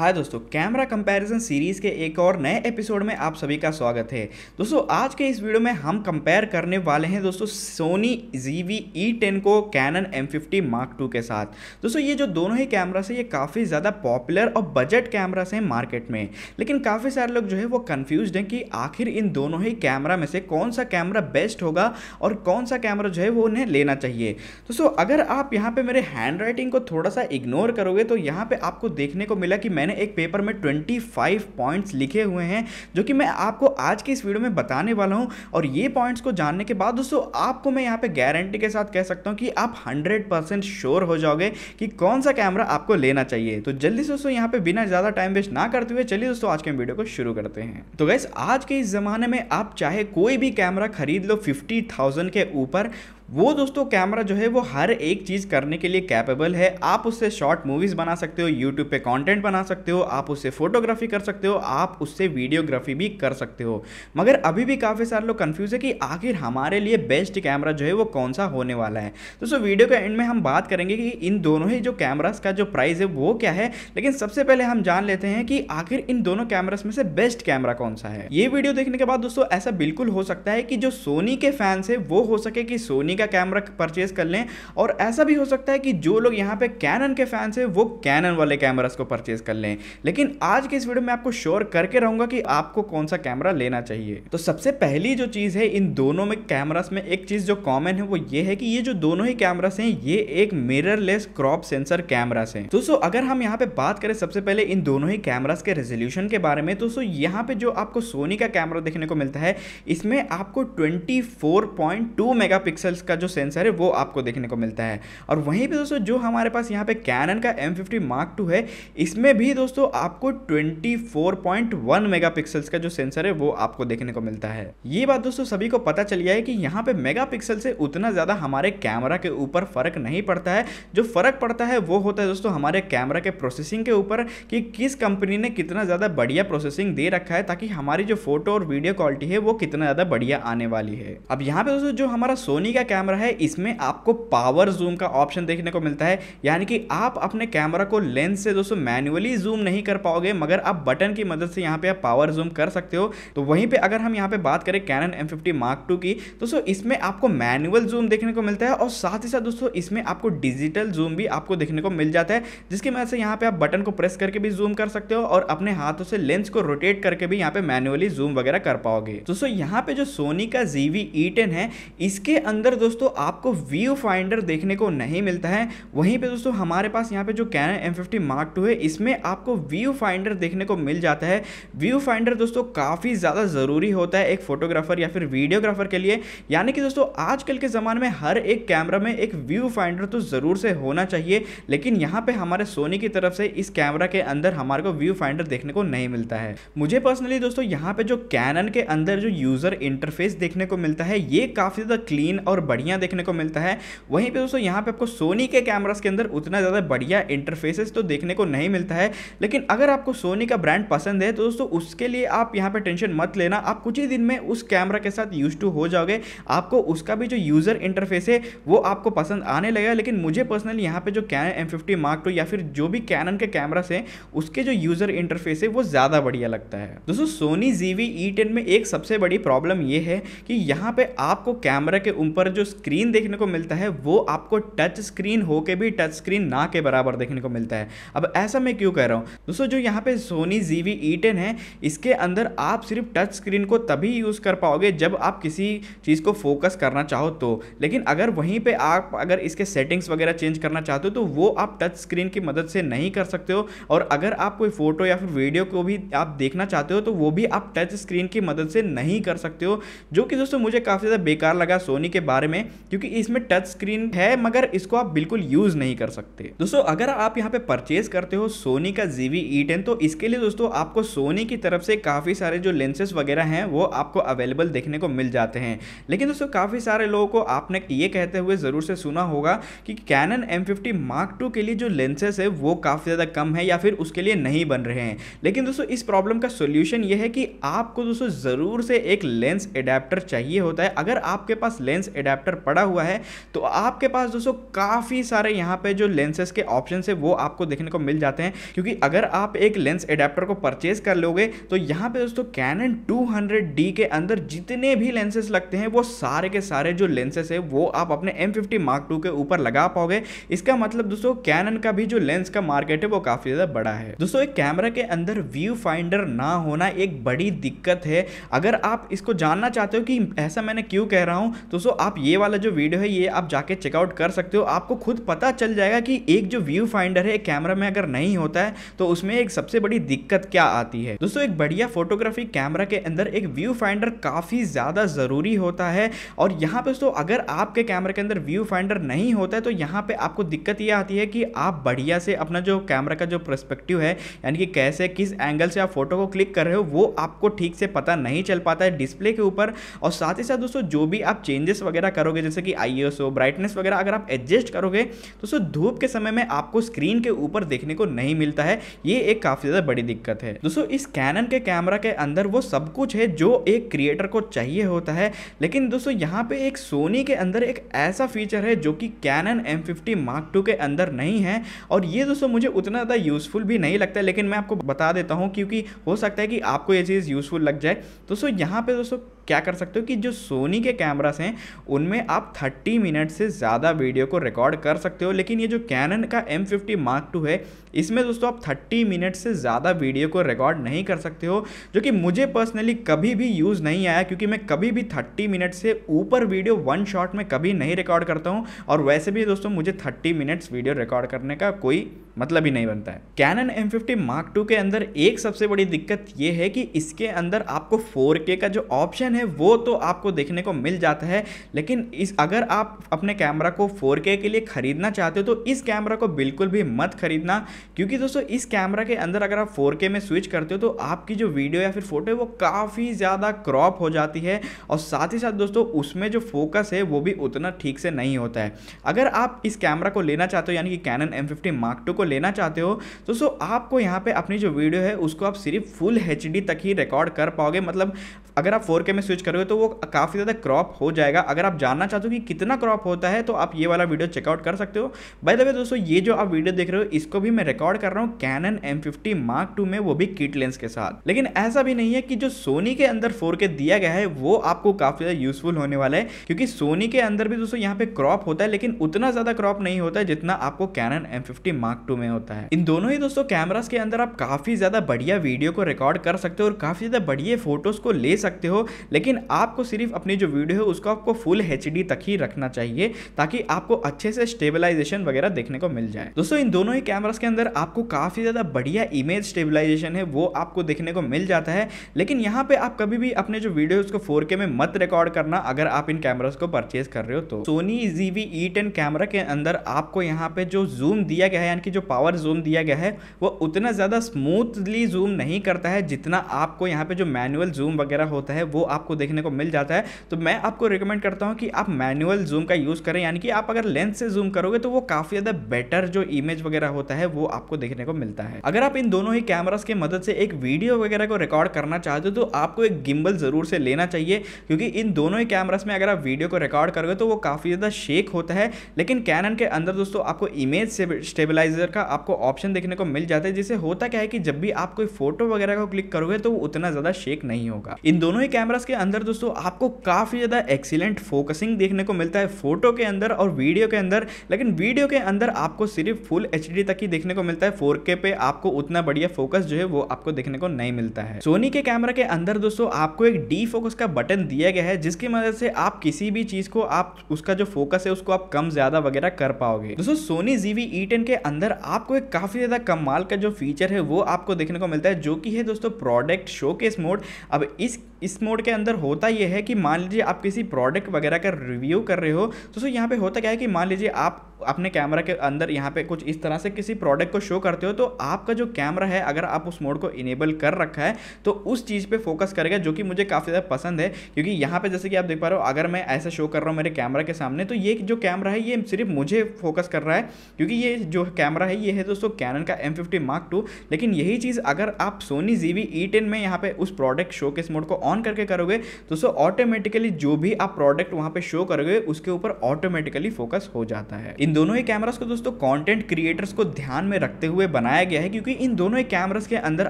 हाय दोस्तों camera comparison series के एक और नए एपिसोड में आप सभी का स्वागत है दोस्तों आज के इस वीडियो में हम कंपेयर करने वाले हैं दोस्तों Sony Z V E ten को Canon M fifty mark two के साथ दोस्तों ये जो दोनों ही कैमरा से ये काफ़ी ज़्यादा पॉपुलर और बजट कैमरा से मार्केट में लेकिन काफ़ी सारे लोग जो है वो कन्फ्यूज हैं कि आखिर इन दोनों ही कैमरा में से कौन सा कैमरा बेस्ट होगा और कौन सा कैमरा जो है वो उन्हें लेना चाहिए दोस्तों अगर आप यहाँ पर मेरे हैंड को थोड़ा सा इग्नोर करोगे तो यहाँ पर आपको देखने को मिला कि मैंने एक पेपर में 25 पॉइंट्स लिखे हुए हैं जो कि मैं आपको आज के इस वीडियो में बताने वाला हूँ और ये पॉइंट्स को जानने के बाद दोस्तों आपको मैं यहाँ पे गारंटी के साथ कह सकता हूँ कि आप 100 परसेंट श्योर हो जाओगे कि कौन सा कैमरा आपको लेना चाहिए तो जल्दी से दोस्तों यहाँ पे बिना ज़्यादा टाइम वेस्ट ना करते हुए चलिए दोस्तों आज के वीडियो को शुरू करते हैं तो गैस आज के इस ज़माने में आप चाहे कोई भी कैमरा खरीद लो फिफ्टी के ऊपर वो दोस्तों कैमरा जो है वो हर एक चीज़ करने के लिए कैपेबल है आप उससे शॉर्ट मूवीज़ बना सकते हो यूट्यूब पे कंटेंट बना सकते हो आप उससे फोटोग्राफी कर सकते हो आप उससे वीडियोग्राफी भी कर सकते हो मगर अभी भी काफ़ी सारे लोग कंफ्यूज है कि आखिर हमारे लिए बेस्ट कैमरा जो है वो कौन सा होने वाला है दोस्तों वीडियो के एंड में हम बात करेंगे कि इन दोनों ही जो कैमराज का जो प्राइस है वो क्या है लेकिन सबसे पहले हम जान लेते हैं कि आखिर इन दोनों कैमराज में से बेस्ट कैमरा कौन सा है ये वीडियो देखने के बाद दोस्तों ऐसा बिल्कुल हो सकता है कि जो सोनी के फैंस है वो हो सके कि सोनी का कैमरा परचेज कर लें और ऐसा भी हो सकता है कि जो लोग यहाँ पे कैनन के फैंस हैं वो कैनन वाले कैमरास को परचेज कर लें लेकिन आज के इस वीडियो में आपको श्योर करके रहूंगा कि आपको कौन सा कैमरा लेना चाहिए तो सबसे पहली जो चीज़ है इन दोनों में कैमरास में एक चीज़ जो कॉमन है वो ये है कि ये जो दोनों ही कैमरास हैं ये एक मिररलेस क्रॉप सेंसर कैमरास हैं दोस्तों अगर हम यहाँ पे बात करें सबसे पहले इन दोनों ही कैमरास के रेजोल्यूशन के बारे में तो दोस्तों यहाँ पे जो आपको सोनी का कैमरा देखने को मिलता है इसमें आपको 24.2 मेगापिक्सल्स का का जो सेंसर है वो आपको देखने को मिलता है और वहीं पे दोस्तों जो हमारे पास यहाँ पे कैनन का M50 फिफ्टी मार्क टू है इसमें भी दोस्तों आपको 24.1 मेगापिक्सल्स का जो सेंसर है वो आपको देखने को मिलता है ये बात दोस्तों सभी को पता चल गया है कि यहाँ पे मेगा से उतना ज़्यादा हमारे कैमरा के ऊपर फ़र्क नहीं पड़ता है जो फ़र्क पड़ता है वो होता है दोस्तों हमारे कैमरा के प्रोसेसिंग के ऊपर कि किस कंपनी ने कितना ज़्यादा बढ़िया प्रोसेसिंग दे रखा है ताकि हमारी जो फोटो और वीडियो क्वालिटी है वो कितना ज़्यादा बढ़िया आने वाली है अब यहाँ पे दोस्तों जो हमारा सोनी का कैमरा कैमरा है इसमें आपको पावर जूम का ऑप्शन देखने को मिलता है यानी कि आप अपने कैमरा को लेंस से दोस्तों मैन्युअली जूम नहीं कर पाओगे मगर आप बटन की मदद से यहाँ पे आप पावर जूम कर सकते हो तो वहीं पे अगर हम यहाँ पे बात करें Canon M fifty mark two की दोस्तों इसमें आपको मैनुअल जूम देखने को मिलता है और साथ ही साथ दोस्तों इसमें आपको डिजिटल जूम भी आपको देखने को मिल जाता है जिसकी मदद से यहाँ पे आप बटन को प्रेस करके भी जूम कर सकते हो और अपने हाथों से लेंस को रोटेट करके भी यहाँ पे मैनुअली जूम वगैरह कर पाओगे दोस्तों यहाँ पे जो सोनी का जीवी ई e है इसके अंदर दोस्तों आपको व्यू फाइंडर देखने को नहीं मिलता है वहीं पे दोस्तों हमारे पास यहाँ पे जो Canon M fifty mark two है इसमें आपको व्यू फाइंडर देखने को मिल जाता है व्यू फाइंडर दोस्तों काफ़ी ज़्यादा ज़रूरी होता है एक फोटोग्राफर या फिर वीडियोग्राफर के लिए यानी कि दोस्तों आजकल के ज़माने में हर एक कैमरा में एक व्यू फाइंडर तो ज़रूर से होना चाहिए लेकिन यहाँ पर हमारे सोनी की तरफ से इस कैमरा के अंदर हमारे को व्यू फाइंडर देखने को नहीं मिलता है मुझे पर्सनली दोस्तों यहाँ पर जो कैनन के अंदर जो यूज़र इंटरफेस देखने को मिलता है ये काफ़ी ज़्यादा क्लीन और बढ़िया देखने को मिलता है वहीं पर दोस्तों यहाँ पर आपको सोनी के कैमरास के अंदर उतना ज़्यादा बढ़िया इंटरफेसेस तो देखने को नहीं मिलता है लेकिन अगर आपको सोनी का ब्रांड पसंद है तो दोस्तों उसके लिए आप यहाँ पर टेंशन मत लेना आप कुछ ही दिन में उस कैमरा के साथ यूज टू हो जाओगे आपको उसका भी जो यूज़र इंटरफेस है वो आपको पसंद आने लगेगा लेकिन मुझे पर्सनली यहाँ पे जो Canon M fifty mark two या फिर जो भी कैनन के कैमरास हैं उसके जो यूज़र इंटरफेस है वो ज़्यादा बढ़िया लगता है दोस्तों Sony Z V E ten में एक सबसे बड़ी प्रॉब्लम ये है कि यहाँ पर आपको कैमरा के ऊपर जो जो स्क्रीन देखने को मिलता है वो आपको टच स्क्रीन हो के भी टच स्क्रीन ना के बराबर देखने को मिलता है अब ऐसा मैं क्यों कह रहा हूँ दोस्तों जो यहाँ पे सोनी जी वी है इसके अंदर आप सिर्फ टच स्क्रीन को तभी यूज़ कर पाओगे जब आप किसी चीज़ को फोकस करना चाहो तो लेकिन अगर वहीं पर आप अगर इसके सेटिंग्स वगैरह चेंज करना चाहते हो तो वो आप टच स्क्रीन की मदद से नहीं कर सकते हो और अगर आप कोई फ़ोटो या फिर वीडियो को भी आप देखना चाहते हो तो वो भी आप टच स्क्रीन की मदद से नहीं कर सकते हो जो कि दोस्तों मुझे काफ़ी ज़्यादा बेकार लगा सोनी के बारे में में क्योंकि इसमें टच स्क्रीन है मगर इसको आप बिल्कुल यूज नहीं कर सकते दोस्तों अगर आप यहाँ पे परचेज करते हो सोनी का जीवी ई टेन तो इसके लिए दोस्तों आपको सोनी की तरफ से काफी सारे जो लेंसेज वगैरह हैं वो आपको अवेलेबल देखने को मिल जाते हैं लेकिन दोस्तों काफी सारे लोगों को आपने ये कहते हुए जरूर से सुना होगा कि Canon M fifty mark two के लिए जो लेंसेज है वो काफ़ी ज़्यादा कम है या फिर उसके लिए नहीं बन रहे हैं लेकिन दोस्तों इस प्रॉब्लम का सोल्यूशन ये है कि आपको दोस्तों ज़रूर से एक लेंस एडेप्टर चाहिए होता है अगर आपके पास लेंस एडेप्टर एडाप्टर पड़ा हुआ है तो आपके पास दोस्तों काफ़ी सारे यहाँ पे जो लेंसेज के ऑप्शन है वो आपको देखने को मिल जाते हैं क्योंकि अगर आप एक लेंस एडाप्टर को परचेज कर लोगे तो यहाँ पे दोस्तों कैनन 200D के अंदर जितने भी लेंसेज लगते हैं वो सारे के सारे जो लेंसेज है वो आप अपने एम फिफ्टी मार्क टू के ऊपर लगा पाओगे इसका मतलब दोस्तों कैनन का भी जो लेंस का मार्केट है वो काफ़ी ज़्यादा बड़ा है दोस्तों एक कैमरा के अंदर व्यू फाइंडर ना होना एक बड़ी दिक्कत है अगर आप इसको जानना चाहते हो कि ऐसा मैंने क्यों कह रहा हूँ दोस्तों आप ये ये वाला जो वीडियो है ये आप जाके चेकआउट कर सकते हो आपको खुद पता चल जाएगा कि एक जो व्यू फाइंडर है कैमरा में अगर नहीं होता है तो उसमें एक सबसे बड़ी दिक्कत क्या आती है दोस्तों एक बढ़िया फोटोग्राफी कैमरा के अंदर एक व्यू फाइंडर काफ़ी ज़्यादा ज़रूरी होता है और यहाँ पे दोस्तों अगर आपके कैमरा के अंदर व्यू फाइंडर नहीं होता है तो यहाँ पे आपको दिक्कत ये आती है कि आप बढ़िया से अपना जो कैमरा का जो प्रस्पेक्टिव है यानी कि कैसे किस एंगल से आप फोटो को क्लिक कर रहे हो वो आपको ठीक से पता नहीं चल पाता है डिस्प्ले के ऊपर और साथ ही साथ दोस्तों जो भी आप चेंजेस वगैरह कर करोगे जैसे कि आई ब्राइटनेस e वगैरह अगर आप एडजस्ट करोगे तो सो धूप के समय में आपको स्क्रीन के ऊपर देखने को नहीं मिलता है ये एक काफ़ी ज़्यादा बड़ी दिक्कत है दोस्तों इस कैनन के कैमरा के अंदर वो सब कुछ है जो एक क्रिएटर को चाहिए होता है लेकिन दोस्तों यहाँ पे एक सोनी के अंदर एक ऐसा फीचर है जो कि Canon M fifty mark two के अंदर नहीं है और ये दोस्तों मुझे उतना ज़्यादा यूज़फुल भी नहीं लगता लेकिन मैं आपको बता देता हूँ क्योंकि हो सकता है कि आपको ये चीज़ यूज़फुल लग जाए दोस्तों यहाँ पे दोस्तों क्या कर सकते हो कि जो सोनी के कैमरास हैं उनमें आप 30 मिनट से ज़्यादा वीडियो को रिकॉर्ड कर सकते हो लेकिन ये जो कैनन का एम फिफ्टी मार्क टू है इसमें दोस्तों आप 30 मिनट से ज़्यादा वीडियो को रिकॉर्ड नहीं कर सकते हो जो कि मुझे पर्सनली कभी भी यूज़ नहीं आया क्योंकि मैं कभी भी 30 मिनट से ऊपर वीडियो वन शॉट में कभी नहीं रिकॉर्ड करता हूँ और वैसे भी दोस्तों मुझे 30 मिनट्स वीडियो रिकॉर्ड करने का कोई मतलब ही नहीं बनता है Canon M fifty mark two के अंदर एक सबसे बड़ी दिक्कत ये है कि इसके अंदर आपको 4K का जो ऑप्शन है वो तो आपको देखने को मिल जाता है लेकिन इस अगर आप अपने कैमरा को 4K के लिए ख़रीदना चाहते हो तो इस कैमरा को बिल्कुल भी मत खरीदना क्योंकि दोस्तों इस कैमरा के अंदर अगर आप फोर में स्विच करते हो तो आपकी जो वीडियो या फिर फोटो है वो काफ़ी ज़्यादा क्रॉप हो जाती है और साथ ही साथ दोस्तों उसमें जो फोकस है वो भी उतना ठीक से नहीं होता है अगर आप इस कैमरा को लेना चाहते हो यानी कि Canon M fifty mark two को को लेना चाहते हो तो सो आपको यहाँ पे अपनी जो वीडियो है उसको आप सिर्फ फुल एच तक ही रिकॉर्ड कर पाओगे मतलब अगर आप 4K में स्विच करोगे तो वो काफ़ी ज़्यादा क्रॉप हो जाएगा अगर आप जानना चाहते हो कि कितना क्रॉप होता है तो आप ये वाला वीडियो चेकआउट कर सकते हो बाय द वे दोस्तों ये जो आप वीडियो देख रहे हो इसको भी मैं रिकॉर्ड कर रहा हूँ cannon M50 fifty mark two में वो भी किट लेंस के साथ लेकिन ऐसा भी नहीं है कि जो सोनी के अंदर फोर दिया गया है वो आपको काफ़ी ज़्यादा यूजफुल होने वाला है क्योंकि सोनी के अंदर भी दोस्तों यहाँ पर क्रॉप होता है लेकिन उतना ज़्यादा क्रॉप नहीं होता जितना आपको Canon M fifty mark two में होता है इन दोनों ही दोस्तों कैमरास के अंदर आप काफी ज्यादा बढ़िया वीडियो को रिकॉर्ड कर सकते हो और काफी ज्यादा बढ़िया फोटोज को ले सकते हो लेकिन आपको सिर्फ अपनी जो वीडियो है उसको आपको फुल एच तक ही रखना चाहिए ताकि आपको अच्छे से स्टेबलाइजेशन वगैरह देखने को मिल जाए दोस्तों इन दोनों ही कैमराज के अंदर आपको काफी ज्यादा बढ़िया इमेज स्टेबिलाईजेशन है वो आपको देखने को मिल जाता है लेकिन यहाँ पे आप कभी भी अपने जो वीडियो है उसको फोर में मत रिकॉर्ड करना अगर आप इन कैमराज को परचेज कर रहे हो तो सोनी जीवी ई कैमरा के अंदर आपको यहाँ पे जो जूम दिया गया है यानी कि जो पावर जूम दिया गया है वो उतना ज़्यादा स्मूथली जूम नहीं करता है जितना आपको यहाँ पे जो मैनुअल जूम वगैरह होता है वो आपको देखने को मिल जाता है तो मैं आपको रिकमेंड करता हूँ कि आप मैनुअल जूम का यूज़ करें यानी कि आप अगर लेंस से जूम करोगे तो वो काफ़ी ज़्यादा बेटर जो इमेज वगैरह होता है वो आपको देखने को मिलता है अगर आप इन दोनों ही कैमराज की मदद से एक वीडियो वगैरह को रिकॉर्ड करना चाहते हो तो आपको एक गिम्बल ज़रूर से लेना चाहिए क्योंकि इन दोनों ही कैमराज में अगर आप वीडियो को रिकॉर्ड करोगे तो वो काफ़ी ज़्यादा शेक होता है लेकिन कैनन के अंदर दोस्तों आपको इमेज स्टेबलाइजर का आपको ऑप्शन देखने को मिल जाता है जिसे होता क्या है कि जब भी आप कोई फोटो वगैरह को क्लिक करोगे तो उतना ज्यादा शेक नहीं होगा इन दोनों ही कैमरास के अंदर दोस्तों आपको काफी ज्यादा एक्सीलेंट फोकसिंग देखने को मिलता है फोटो के अंदर और वीडियो के अंदर लेकिन वीडियो के अंदर आपको सिर्फ फुल एच तक ही देखने को मिलता है फोर पे आपको उतना बढ़िया फोकस जो है वो आपको देखने को नहीं मिलता है सोनी के कैमरा के अंदर दोस्तों आपको एक डी फोकस का बटन दिया गया है जिसकी मदद से आप किसी भी चीज को आप उसका जो फोकस है उसको आप कम ज्यादा वगैरह कर पाओगे दोस्तों सोनी जीवी ई के अंदर आपको एक काफ़ी ज़्यादा कमाल का जो फीचर है वो आपको देखने को मिलता है जो कि है दोस्तों प्रोडक्ट शोकेस मोड अब इस इस मोड के अंदर होता यह है कि मान लीजिए आप किसी प्रोडक्ट वगैरह का रिव्यू कर रहे हो तो सो यहाँ पे होता क्या है कि मान लीजिए आप अपने कैमरा के अंदर यहाँ पे कुछ इस तरह से किसी प्रोडक्ट को शो करते हो तो आपका जो कैमरा है अगर आप उस मोड को इनेबल कर रखा है तो उस चीज़ पे फोकस करेगा जो कि मुझे काफ़ी ज़्यादा पसंद है क्योंकि यहाँ पे जैसे कि आप देख पा रहे हो अगर मैं ऐसा शो कर रहा हूँ मेरे कैमरा के सामने तो ये जो कैमरा है ये सिर्फ मुझे फोकस कर रहा है क्योंकि ये जो कैमरा है ये है दोस्तों कैनन का एम फिफ्टी मार्क टू लेकिन यही चीज़ अगर आप Sony Z V E ten में यहाँ पर उस प्रोडक्ट शो मोड को ऑन ऑन करके करोगे दोस्तों ऑटोमेटिकली जो भी आप प्रोडक्ट वहां पे शो करोगे उसके ऊपर ऑटोमेटिकली फोकस हो जाता है इन दोनों ही कैमरास को दोस्तों कंटेंट क्रिएटर्स को ध्यान में रखते हुए बनाया गया है क्योंकि इन दोनों ही कैमरास के अंदर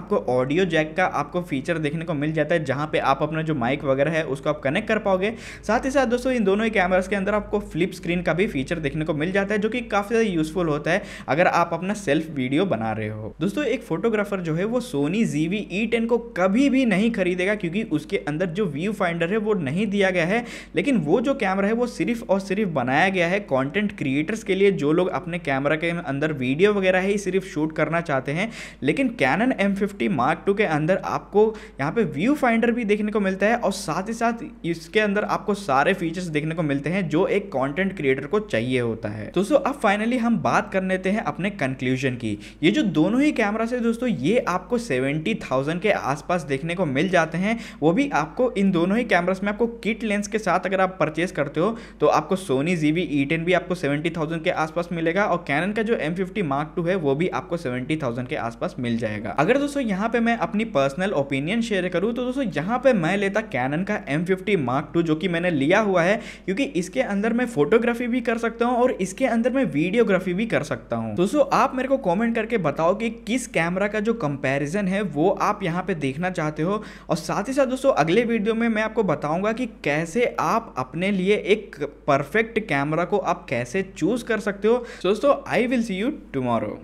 आपको ऑडियो जैक का आपको फीचर देखने को मिल जाता है जहां पे आप अपना जो माइक वगैरह है उसको आप कनेक्ट कर पाओगे साथ ही साथ दोस्तों इन दोनों ही कैमरास के अंदर आपको फ्लिप स्क्रीन का भी फीचर देखने को मिल जाता है जो कि काफ़ी ज़्यादा यूजफुल होता है अगर आप अपना सेल्फ वीडियो बना रहे हो दोस्तों एक फोटोग्राफर जो है वो सोनी जीवी ई को कभी भी नहीं खरीदेगा क्योंकि उस उसके अंदर जो व्यू फाइंडर है वो नहीं दिया गया है लेकिन वो जो कैमरा है वो सिर्फ और सिर्फ बनाया गया है कॉन्टेंट क्रिएटर्स के लिए जो लोग अपने कैमरा के अंदर वीडियो वगैरह ही सिर्फ शूट करना चाहते हैं लेकिन Canon M fifty mark two के अंदर आपको यहाँ पे व्यू फाइंडर भी देखने को मिलता है और साथ ही साथ इसके अंदर आपको सारे फीचर्स देखने को मिलते हैं जो एक कॉन्टेंट क्रिएटर को चाहिए होता है दोस्तों अब फाइनली हम बात कर लेते हैं अपने कंक्लूजन की ये जो दोनों ही कैमरा से दोस्तों ये आपको सेवेंटी थाउजेंड के आसपास देखने को मिल जाते हैं वो भी आपको इन दोनों ही कैमरास में आपको किट लेंस के साथ अगर आप परचेस करते हो तो आपको सोनी जी वी ई भी आपको सेवेंटी के आसपास मिलेगा और कैनन का जो एम फिफ्टी मार्क टू है वो भी आपको सेवेंटी के आसपास मिल जाएगा अगर दोस्तों यहाँ पे मैं अपनी पर्सनल ओपिनियन शेयर करूँ तो दोस्तों यहाँ पे मैं लेता कैनन का एम फिफ्टी मार्क टू जो कि मैंने लिया हुआ है क्योंकि इसके अंदर मैं फोटोग्राफी भी कर सकता हूँ और इसके अंदर मैं वीडियोग्राफी भी कर सकता हूँ दोस्तों आप मेरे को कॉमेंट करके बताओ कि किस कैमरा का जो कंपेरिजन है वो आप यहाँ पे देखना चाहते हो और साथ ही साथ दोस्तों अगले वीडियो में मैं आपको बताऊंगा कि कैसे आप अपने लिए एक परफेक्ट कैमरा को आप कैसे चूज़ कर सकते हो दोस्तों I will see you tomorrow